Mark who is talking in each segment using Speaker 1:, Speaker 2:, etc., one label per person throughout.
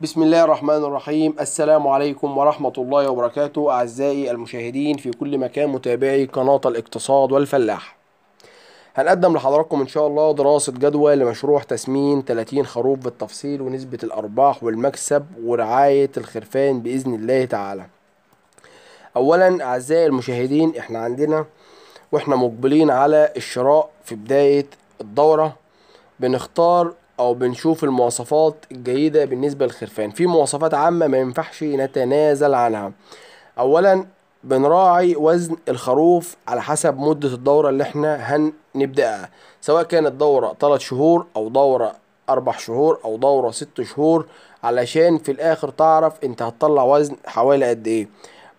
Speaker 1: بسم الله الرحمن الرحيم السلام عليكم ورحمة الله وبركاته أعزائي المشاهدين في كل مكان متابعي قناة الاقتصاد والفلاح هنقدم لحضراتكم إن شاء الله دراسة جدوى لمشروع تسمين 30 خروف بالتفصيل ونسبة الأرباح والمكسب ورعاية الخرفان بإذن الله تعالى أولا أعزائي المشاهدين إحنا عندنا وإحنا مقبلين على الشراء في بداية الدورة بنختار او بنشوف المواصفات الجيدة بالنسبة للخرفان في مواصفات عامة ما ينفعش نتنازل عنها اولا بنراعي وزن الخروف على حسب مدة الدورة اللي احنا هنبدأها سواء كانت دورة 3 شهور او دورة اربع شهور او دورة ست شهور علشان في الاخر تعرف انت هتطلع وزن حوالي قد ايه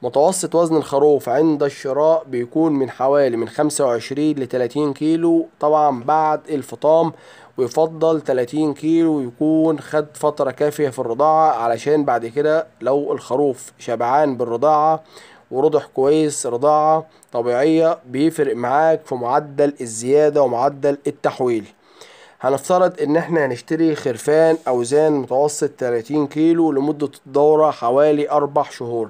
Speaker 1: متوسط وزن الخروف عند الشراء بيكون من حوالي من 25 ل 30 كيلو طبعا بعد الفطام ويفضل 30 كيلو يكون خد فترة كافية في الرضاعة علشان بعد كده لو الخروف شبعان بالرضاعة ورضح كويس رضاعة طبيعية بيفرق معاك في معدل الزيادة ومعدل التحويل هنفترض ان احنا هنشتري خرفان اوزان متوسط 30 كيلو لمدة الدورة حوالي اربع شهور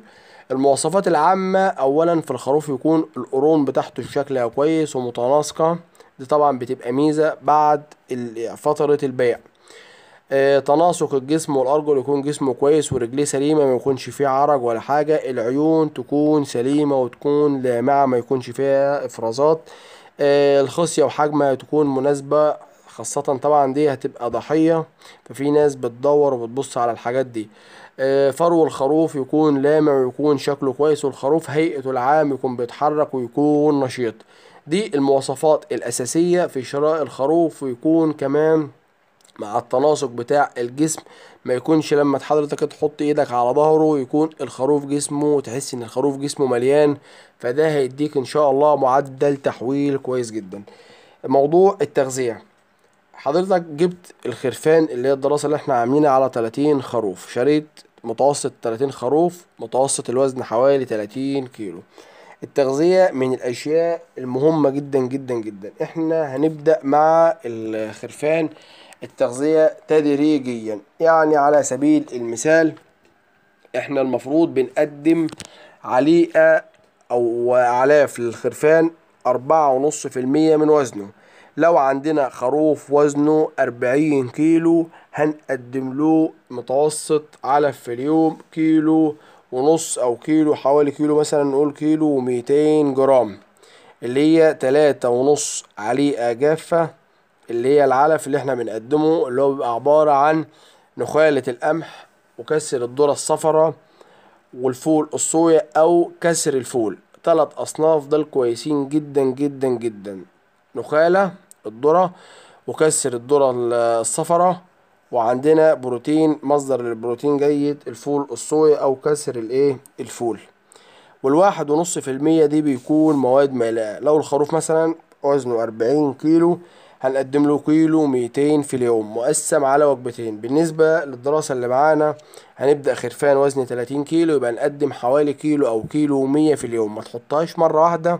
Speaker 1: المواصفات العامة أولا في الخروف يكون القرون بتاعته شكلها كويس ومتناسقة دي طبعا بتبقى ميزة بعد فترة البيع آه، تناسق الجسم والأرجل يكون جسمه كويس ورجليه سليمة ما يكونش فيه عرج ولا حاجة العيون تكون سليمة وتكون لامعة ما يكونش فيها إفرازات آه، الخصية وحجمها تكون مناسبة خاصة طبعا دي هتبقى ضحية ففي ناس بتدور وبتبص على الحاجات دي آه، فرو الخروف يكون لامع ويكون شكله كويس والخروف هيئته العام يكون بيتحرك ويكون نشيط دي المواصفات الأساسية في شراء الخروف ويكون كمان مع التناسق بتاع الجسم ما يكونش لما حضرتك تحط ايدك على ظهره يكون الخروف جسمه وتحس ان الخروف جسمه مليان فده هيديك ان شاء الله معدل تحويل كويس جدا موضوع التغذية حضرتك جبت الخرفان اللي هي الدراسة اللي احنا عاملينها على 30 خروف شريط متوسط 30 خروف متوسط الوزن حوالي 30 كيلو التغذية من الأشياء المهمة جدا جدا جدا احنا هنبدأ مع الخرفان التغذية تدريجيا يعني على سبيل المثال احنا المفروض بنقدم عليقة أو علاف للخرفان أربعة ونص في المية من وزنه لو عندنا خروف وزنه 40 كيلو هنقدم له متوسط علف في اليوم كيلو ونص او كيلو حوالي كيلو مثلا نقول كيلو وميتين جرام اللي هي تلاتة ونص عليقة جافة اللي هي العلف اللي احنا بنقدمه اللي هو بيبقى عبارة عن نخالة القمح وكسر الذرة الصفرة والفول الصويا او كسر الفول تلات اصناف دول كويسين جدا جدا جدا نخاله الذرة وكسر الذرة الصفرة وعندنا بروتين مصدر للبروتين جيد الفول الصويا او كسر الايه الفول والواحد ونص في المية دي بيكون مواد مالئة لو الخروف مثلا وزنه أربعين كيلو هنقدم له كيلو ميتين في اليوم مقسم على وجبتين بالنسبة للدراسة اللي معانا هنبدأ خرفان وزن تلاتين كيلو يبقى نقدم حوالي كيلو أو كيلو ومية في اليوم ما تحطهاش مرة واحدة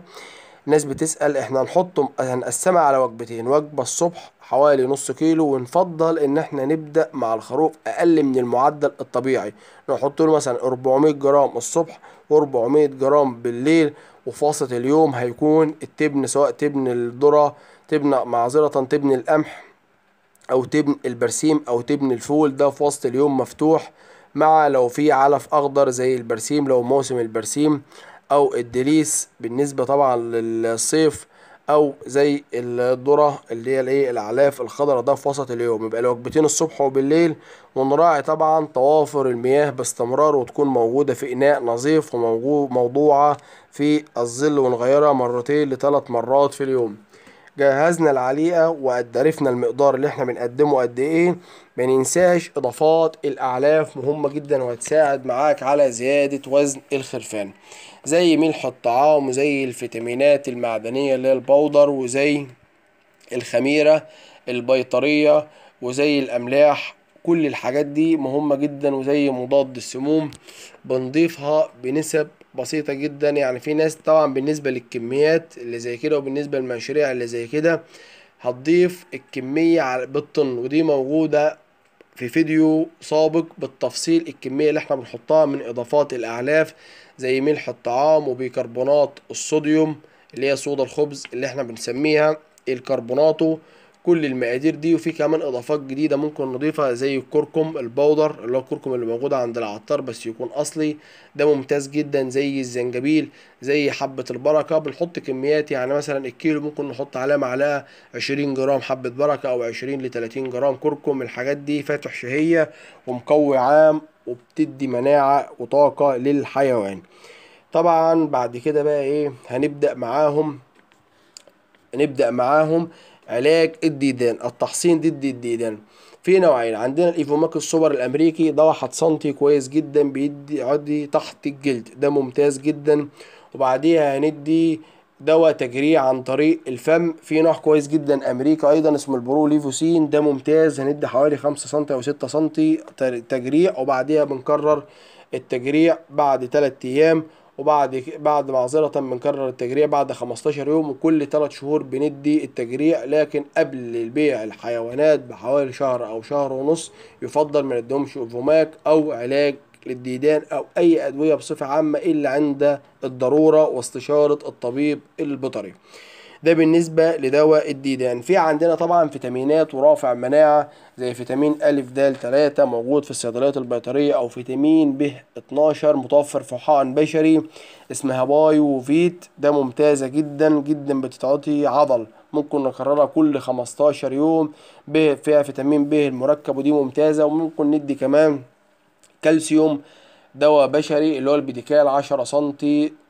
Speaker 1: ناس بتسأل احنا هنحطه هنقسمها على وجبتين وجبة الصبح حوالي نص كيلو ونفضل ان احنا نبدأ مع الخروف اقل من المعدل الطبيعي نحط له مثلا 400 جرام الصبح و400 جرام بالليل وفاصلة اليوم هيكون التبن سواء تبن الذرة تبن معذرة تبن القمح او تبن البرسيم او تبن الفول ده في وسط اليوم مفتوح مع لو في علف اخضر زي البرسيم لو موسم البرسيم او الدليس بالنسبه طبعا للصيف او زي الذره اللي هي الايه الاعلاف الخضراء ده في وسط اليوم يبقى الوجبتين الصبح وبالليل ونراعي طبعا توافر المياه باستمرار وتكون موجوده في اناء نظيف وموضوعه في الظل ونغيرها مرتين لثلاث مرات في اليوم جهزنا العليقه وقدرفنا المقدار اللي احنا بنقدمه قد ايه ما ننساش اضافات الاعلاف مهمه جدا وهتساعد معاك على زياده وزن الخرفان زي ملح الطعام وزي الفيتامينات المعدنيه اللي هي البودر وزي الخميره البيطريه وزي الاملاح كل الحاجات دي مهمه جدا وزي مضاد السموم بنضيفها بنسب بسيطه جدا يعني في ناس طبعا بالنسبه للكميات اللي زي كده وبالنسبه للمشاريع اللي زي كده هتضيف الكميه بالطن ودي موجوده في فيديو سابق بالتفصيل الكميه اللي احنا بنحطها من اضافات الاعلاف زي ملح الطعام وبيكربونات الصوديوم اللي هي صودا الخبز اللي احنا بنسميها الكربوناتو كل المقادير دي وفي كمان اضافات جديده ممكن نضيفها زي الكركم البودر اللي هو الكركم اللي موجود عند العطار بس يكون اصلي ده ممتاز جدا زي الزنجبيل زي حبه البركه بنحط كميات يعني مثلا الكيلو ممكن نحط عليه معلقه 20 جرام حبه بركه او 20 ل 30 جرام كركم الحاجات دي فاتح شهيه ومقوي عام وبتدي مناعه وطاقه للحيوان طبعا بعد كده بقى ايه هنبدا معاهم نبدا معاهم علاج الديدان التحصين ضد الديدان في نوعين عندنا الايفوماك السوبر الامريكي ده واحد سنتي كويس جدا بيدي عدي تحت الجلد ده ممتاز جدا وبعديها هندي دواء تجريع عن طريق الفم في نوع كويس جدا امريكا ايضا اسمه البرو ليفوسين ده ممتاز هندي حوالي 5 سم او 6 سم تجريع وبعديها بنكرر التجريع بعد 3 ايام وبعد بعد معذرة بنكرر التجريع بعد 15 يوم وكل 3 شهور بندي التجريع لكن قبل بيع الحيوانات بحوالي شهر أو شهر ونص يفضل ما ندهمش أوفوماك أو علاج للديدان أو أي أدوية بصفة عامة إلا عند الضرورة واستشارة الطبيب البيطري. ده بالنسبة لدواء الديدان في عندنا طبعا فيتامينات ورافع مناعة زي فيتامين أ د 3 موجود في الصيدليات البيطرية أو فيتامين ب 12 متوفر في حقن بشري اسمها بايو وفيت ده ممتازة جدا جدا بتتعطي عضل ممكن نكررها كل 15 يوم ب فيها فيتامين ب المركب ودي ممتازة وممكن ندي كمان كالسيوم دواء بشري اللي هو البيديكال 10 سم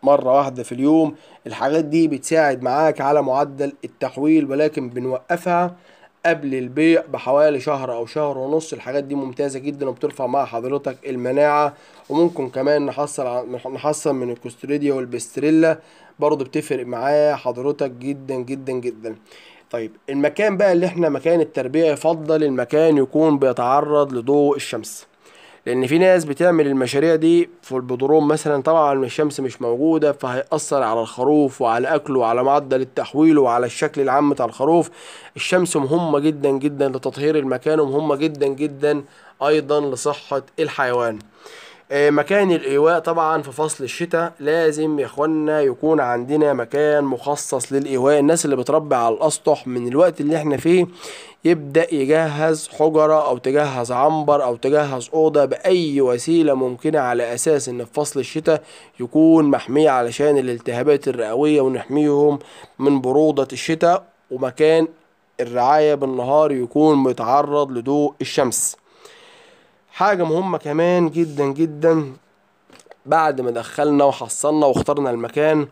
Speaker 1: مره واحده في اليوم الحاجات دي بتساعد معاك على معدل التحويل ولكن بنوقفها قبل البيع بحوالي شهر او شهر ونص الحاجات دي ممتازه جدا وبترفع مع حضرتك المناعه وممكن كمان نحصل نحصل من الكوستريديا والبستريلا برضه بتفرق معاه حضرتك جدا جدا جدا طيب المكان بقى اللي احنا مكان التربيه يفضل المكان يكون بيتعرض لضوء الشمس لان في ناس بتعمل المشاريع دي في البدروم مثلا طبعا الشمس مش موجوده فهيأثر على الخروف وعلى اكله وعلى معدل التحويل وعلى الشكل العام بتاع الخروف الشمس مهمه جدا جدا لتطهير المكان ومهمه جدا جدا ايضا لصحه الحيوان آه، مكان الايواء طبعا في فصل الشتاء لازم يا اخوانا يكون عندنا مكان مخصص للايواء الناس اللي بتربي على الاسطح من الوقت اللي احنا فيه يبدا يجهز حجره او تجهز عنبر او تجهز اوضه باي وسيله ممكنه على اساس ان في فصل الشتاء يكون محميه علشان الالتهابات الرئويه ونحميهم من بروده الشتاء ومكان الرعايه بالنهار يكون متعرض لضوء الشمس حاجة مهمة كمان جدا جدا بعد ما دخلنا وحصلنا واخترنا المكان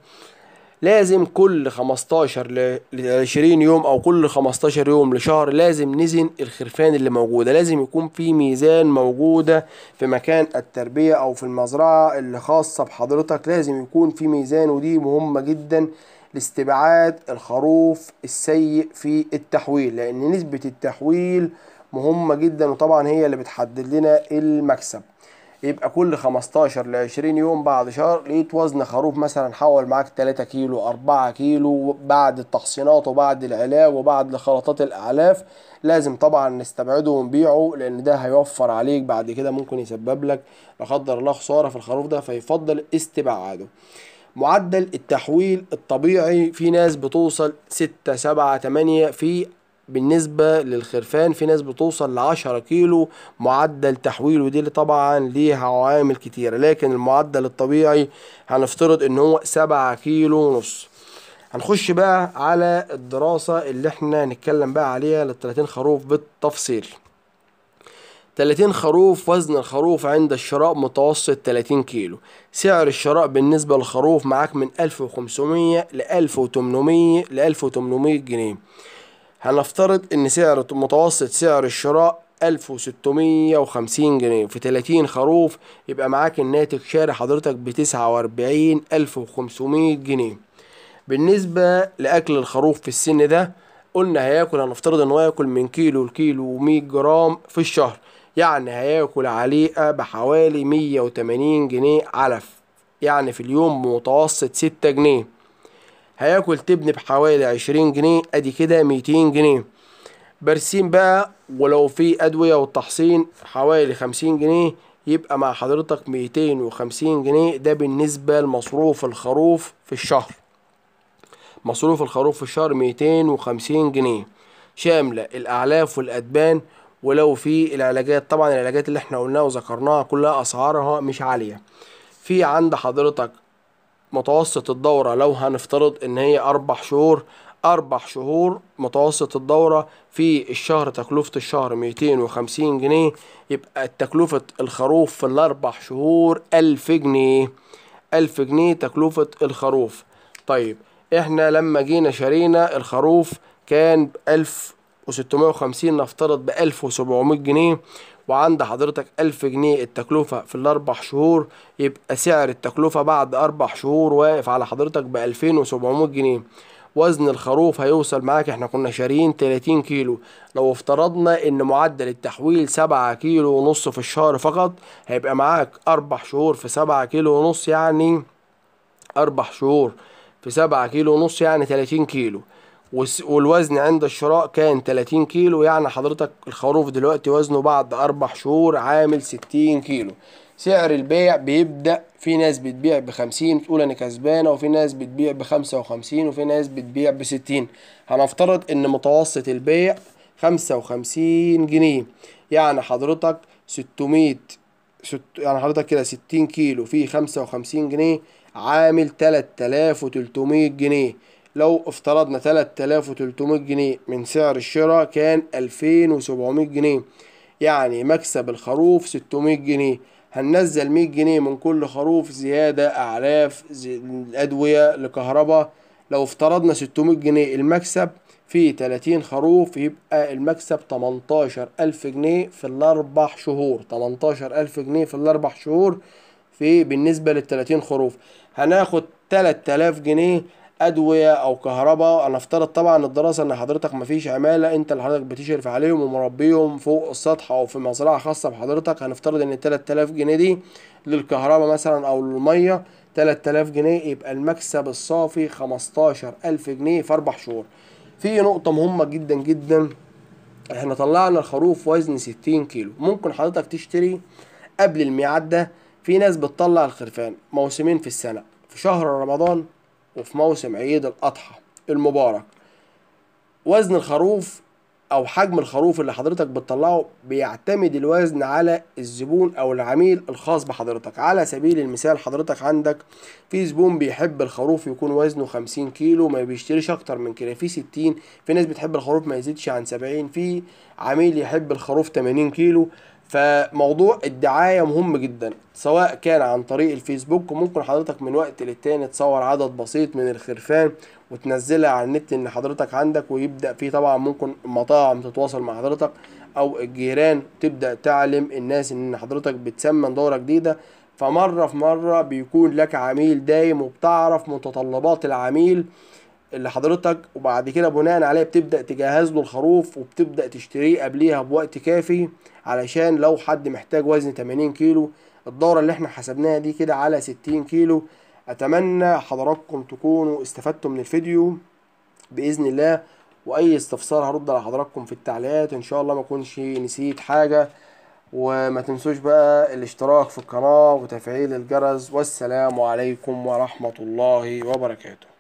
Speaker 1: لازم كل 15 ل 20 يوم او كل 15 يوم لشهر لازم نزن الخرفان اللي موجوده لازم يكون في ميزان موجوده في مكان التربيه او في المزرعه اللي خاصه بحضرتك لازم يكون في ميزان ودي مهمه جدا لاستبعاد الخروف السيء في التحويل لان نسبه التحويل مهمة جدا وطبعا هي اللي بتحدد لنا المكسب يبقى كل 15 ل 20 يوم بعد شهر لقيت وزن خروف مثلا حول معاك 3 كيلو 4 كيلو بعد التحصينات وبعد العلاج وبعد خلطات الاعلاف لازم طبعا نستبعده ونبيعه لان ده هيوفر عليك بعد كده ممكن يسبب لك لا قدر الله خساره في الخروف ده فيفضل استبعاده معدل التحويل الطبيعي في ناس بتوصل 6 7 8 في بالنسبة للخرفان في ناس بتوصل لعشرة كيلو معدل تحويل ودي طبعا ليها عوامل كتيرة لكن المعدل الطبيعي هنفترض ان هو سبعة كيلو ونص هنخش بقى على الدراسة اللي احنا هنتكلم بقى عليها للتلاتين خروف بالتفصيل تلاتين خروف وزن الخروف عند الشراء متوسط تلاتين كيلو سعر الشراء بالنسبة للخروف معاك من ألف وخمسمية ل وتمنمية ل وتمنمية جنيه هنفترض ان سعر متوسط سعر الشراء 1650 جنيه في 30 خروف يبقى معاك الناتج شاري حضرتك ب 49500 جنيه بالنسبة لأكل الخروف في السن ده قلنا هياكل هنفترض ان هو ياكل من كيلو لكيلو 100 جرام في الشهر يعني هياكل عليه بحوالي 180 جنيه علف يعني في اليوم متوسط 6 جنيه هياكل تبن بحوالي عشرين جنيه ادي كده ميتين جنيه برسيم بقى ولو في ادوية والتحصين حوالي خمسين جنيه يبقى مع حضرتك ميتين وخمسين جنيه ده بالنسبة لمصروف الخروف في الشهر مصروف الخروف في الشهر ميتين وخمسين جنيه شاملة الاعلاف والادبان ولو في العلاجات طبعا العلاجات اللي احنا قلناها وذكرناها كلها اسعارها مش عالية في عند حضرتك متوسط الدورة لو هنفترض ان هي اربع شهور اربع شهور متوسط الدورة في الشهر تكلفة الشهر ميتين وخمسين جنيه يبقى تكلفة الخروف في الاربع شهور الف جنيه الف جنيه تكلفة الخروف طيب احنا لما جينا شرينا الخروف كان بألف وستمائة وخمسين نفترض بألف وسبعمائة جنيه وعند حضرتك ألف جنيه التكلفة في الأربع شهور يبقى سعر التكلفة بعد أربع شهور واقف على حضرتك بألفين وسبعمائة جنيه وزن الخروف هيوصل معاك احنا كنا شاريين 30 كيلو لو افترضنا ان معدل التحويل 7 كيلو ونص في الشهر فقط هيبقى معاك اربع شهور في 7 كيلو ونص يعني اربع شهور في 7 كيلو ونص يعني 30 كيلو والوزن عند الشراء كان 30 كيلو يعني حضرتك الخروف دلوقتي وزنه بعد أربع شهور عامل 60 كيلو سعر البيع بيبدأ في ناس بتبيع بخمسين بتقول أنا كسبانة وفي ناس بتبيع بخمسة وخمسين وفي ناس بتبيع بستين هنفترض إن متوسط البيع خمسة وخمسين جنيه يعني حضرتك 600 ست... يعني حضرتك كده ستين كيلو في خمسة وخمسين جنيه عامل تلات آلاف وتلتمية جنيه لو افترضنا 3300 جنيه من سعر الشراء كان 2700 جنيه يعني مكسب الخروف 600 جنيه هننزل 100 جنيه من كل خروف زيادة أعلاف الأدوية لكهرباء لو افترضنا 600 جنيه المكسب في 30 خروف يبقى المكسب 18000 جنيه في الأربع شهور 18000 جنيه في الأربع شهور في بالنسبة لل 30 خروف هناخد 3000 جنيه ادويه او كهرباء انا افترض طبعا الدراسه ان حضرتك مفيش عماله انت اللي حضرتك بتشرف عليهم ومربيهم فوق السطح او في مزرعه خاصه بحضرتك هنفترض ان 3000 جنيه دي للكهرباء مثلا او للميه 3000 جنيه يبقى المكسب الصافي 15000 جنيه في اربع شهور في نقطه مهمه جدا جدا احنا طلعنا الخروف وزن 60 كيلو ممكن حضرتك تشتري قبل الميعاد ده في ناس بتطلع الخرفان موسمين في السنه في شهر رمضان وفي موسم عيد الأضحى المبارك وزن الخروف أو حجم الخروف اللي حضرتك بتطلعه بيعتمد الوزن على الزبون أو العميل الخاص بحضرتك على سبيل المثال حضرتك عندك في زبون بيحب الخروف يكون وزنه 50 كيلو ما بيشتريش أكتر من كده في 60 في ناس بتحب الخروف ما يزيدش عن 70 في عميل يحب الخروف 80 كيلو فموضوع الدعاية مهم جدا سواء كان عن طريق الفيسبوك وممكن حضرتك من وقت للتاني تصور عدد بسيط من الخرفان وتنزلها على النت ان حضرتك عندك ويبدأ فيه طبعا ممكن مطاعم تتواصل مع حضرتك او الجيران تبدأ تعلم الناس ان حضرتك بتسمن دورة جديدة فمرة في مرة بيكون لك عميل دايم وبتعرف متطلبات العميل اللي حضرتك وبعد كده بناء عليه بتبدا تجهز له الخروف وبتبدا تشتريه قبليها بوقت كافي علشان لو حد محتاج وزن 80 كيلو الدوره اللي احنا حسبناها دي كده على 60 كيلو اتمنى حضراتكم تكونوا استفدتوا من الفيديو باذن الله واي استفسار هرد على حضراتكم في التعليقات ان شاء الله ما اكونش نسيت حاجه وما تنسوش بقى الاشتراك في القناه وتفعيل الجرس والسلام عليكم ورحمه الله وبركاته